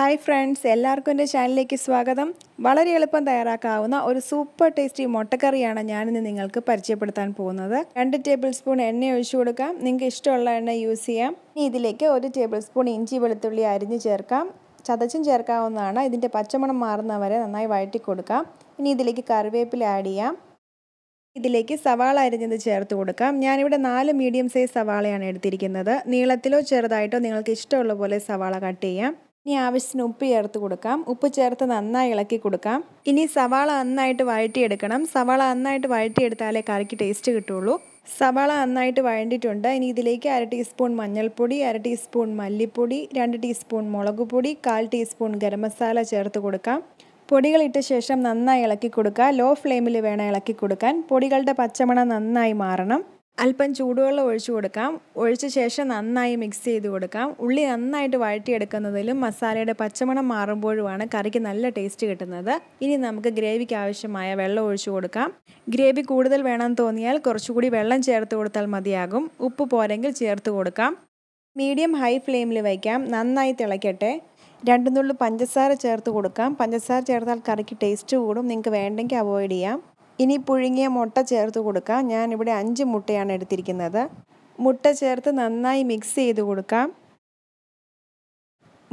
hi friends എല്ലാവർക്കും എൻ്റെ ചാനലിലേക്ക് സ്വാഗതം വളരെ എളുപ്പം തയ്യാറാക്കാവുന്ന ഒരു സൂപ്പർ ടേസ്റ്റി മുട്ടക്കറിയാണ് ഞാനിന്ന് നിങ്ങൾക്ക് പരിചയപ്പെടുത്താൻ പോകുന്നത് രണ്ട് ടേബിൾ സ്പൂൺ എണ്ണ ഒഴിച്ചു കൊടുക്കാം നിങ്ങൾക്ക് ഇഷ്ടമുള്ള എണ്ണ യൂസ് ചെയ്യാം ഇനി ഇതിലേക്ക് ഒരു ടേബിൾ സ്പൂൺ ഇഞ്ചി വെളുത്തുള്ളി അരിഞ്ഞ് ചേർക്കാം ചതച്ചും ചേർക്കാവുന്നതാണ് ഇതിൻ്റെ പച്ചമണം മാറുന്നവരെ നന്നായി വഴറ്റി കൊടുക്കാം ഇനി ഇതിലേക്ക് കറിവേപ്പില ആഡ് ചെയ്യാം ഇതിലേക്ക് സവാള അരിഞ്ഞത് ചേർത്ത് കൊടുക്കാം ഞാനിവിടെ നാല് മീഡിയം സൈസ് സവാളയാണ് എടുത്തിരിക്കുന്നത് നീളത്തിലോ ചെറുതായിട്ടോ നിങ്ങൾക്ക് ഇഷ്ടമുള്ള പോലെ സവാള കട്ട് ചെയ്യാം ഇനി ആവശ്യത്തിന് ഉപ്പ് ചേർത്ത് കൊടുക്കാം ഉപ്പ് ചേർത്ത് നന്നായി ഇളക്കി കൊടുക്കാം ഇനി സവാള നന്നായിട്ട് വഴറ്റിയെടുക്കണം സവാള നന്നായിട്ട് വഴറ്റിയെടുത്താലേ കറിക്ക് ടേസ്റ്റ് കിട്ടുള്ളൂ സവാള നന്നായിട്ട് വഴണ്ടിയിട്ടുണ്ട് ഇനി ഇതിലേക്ക് അര ടീസ്പൂൺ മഞ്ഞൾപ്പൊടി അര ടീസ്പൂൺ മല്ലിപ്പൊടി രണ്ട് ടീസ്പൂൺ മുളക് പൊടി കാൽ ടീസ്പൂൺ ഗരം മസാല ചേർത്ത് കൊടുക്കാം പൊടികളിട്ട ശേഷം നന്നായി ഇളക്കി കൊടുക്കുക ലോ ഫ്ലെയിമിൽ വേണം ഇളക്കി കൊടുക്കാൻ പൊടികളുടെ പച്ചമണം നന്നായി മാറണം അല്പം ചൂടുവെള്ളം ഒഴിച്ചു കൊടുക്കാം ഒഴിച്ച ശേഷം നന്നായി മിക്സ് ചെയ്ത് കൊടുക്കാം ഉള്ളി നന്നായിട്ട് വഴറ്റിയെടുക്കുന്നതിലും മസാലയുടെ പച്ചമണം മാറുമ്പോഴുമാണ് കറിക്ക് നല്ല ടേസ്റ്റ് കിട്ടുന്നത് ഇനി നമുക്ക് ഗ്രേവിക്ക് ആവശ്യമായ വെള്ളം ഒഴിച്ചു കൊടുക്കാം ഗ്രേവി കൂടുതൽ വേണമെന്ന് തോന്നിയാൽ കുറച്ചുകൂടി വെള്ളം ചേർത്ത് കൊടുത്താൽ മതിയാകും ഉപ്പ് പോരെങ്കിൽ ചേർത്ത് കൊടുക്കാം മീഡിയം ഹൈ ഫ്ലെയിമിൽ വയ്ക്കാം നന്നായി തിളയ്ക്കട്ടെ രണ്ട് നുള്ളു പഞ്ചസാര ചേർത്ത് കൊടുക്കാം പഞ്ചസാര ചേർത്താൽ കറിക്ക് ടേസ്റ്റ് കൂടും നിങ്ങൾക്ക് വേണ്ടെങ്കിൽ അവോയ്ഡ് ചെയ്യാം ഇനി പുഴുങ്ങിയ മുട്ട ചേർത്ത് കൊടുക്കാം ഞാനിവിടെ അഞ്ച് മുട്ടയാണ് എടുത്തിരിക്കുന്നത് മുട്ട ചേർത്ത് നന്നായി മിക്സ് ചെയ്ത് കൊടുക്കാം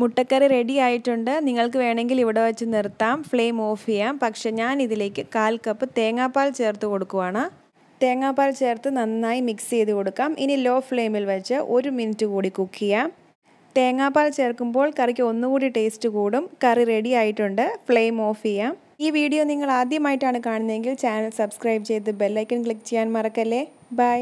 മുട്ടക്കറി റെഡി ആയിട്ടുണ്ട് നിങ്ങൾക്ക് വേണമെങ്കിൽ ഇവിടെ വെച്ച് നിർത്താം ഫ്ലെയിം ഓഫ് ചെയ്യാം പക്ഷെ ഞാൻ ഇതിലേക്ക് കാൽ കപ്പ് തേങ്ങാപ്പാൽ ചേർത്ത് കൊടുക്കുവാണ് തേങ്ങാപ്പാൽ ചേർത്ത് നന്നായി മിക്സ് ചെയ്ത് കൊടുക്കാം ഇനി ലോ ഫ്ലെയിമിൽ വെച്ച് ഒരു മിനിറ്റ് കൂടി കുക്ക് ചെയ്യാം തേങ്ങാപ്പാൽ ചേർക്കുമ്പോൾ കറിക്ക് ഒന്നുകൂടി ടേസ്റ്റ് കൂടും കറി റെഡി ആയിട്ടുണ്ട് ഫ്ലെയിം ഓഫ് ചെയ്യാം ഈ വീഡിയോ നിങ്ങൾ ആദ്യമായിട്ടാണ് കാണുന്നതെങ്കിൽ ചാനൽ സബ്സ്ക്രൈബ് ചെയ്ത് ബെല്ലൈക്കൺ ക്ലിക്ക് ചെയ്യാൻ മറക്കല്ലേ ബൈ